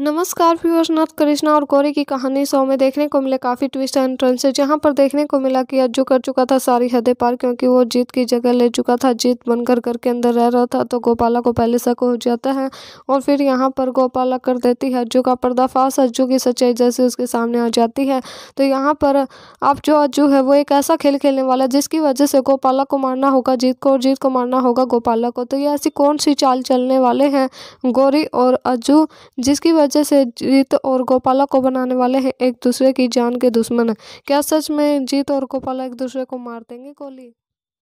नमस्कार व्यूअर्स नाथ कृष्णा और गौरी की कहानी सौ में देखने को मिले काफ़ी ट्विस्ट एंड ट्रेंस है जहाँ पर देखने को मिला कि अज्जू कर चुका था सारी हदें पार क्योंकि वो जीत की जगह ले चुका था जीत बनकर घर के अंदर रह रहा था तो गोपाला को पहले शक हो जाता है और फिर यहाँ पर गोपाला कर देती है अज्जू का पर्दाफाश अज्जू की सच्चाई जैसे उसके सामने आ जाती है तो यहाँ पर अब जो अज्जू है वो एक ऐसा खेल खेलने वाला जिसकी वजह से गोपाला को मारना होगा जीत को और जीत को मारना होगा गोपाला को तो ये ऐसी कौन सी चाल चलने वाले हैं गौरी और अज्जू जिसकी वजह से जीत और गोपाला को बनाने वाले हैं एक दूसरे की जान के दुश्मन क्या सच में जीत और गोपाला एक दूसरे को मार देंगे कोहली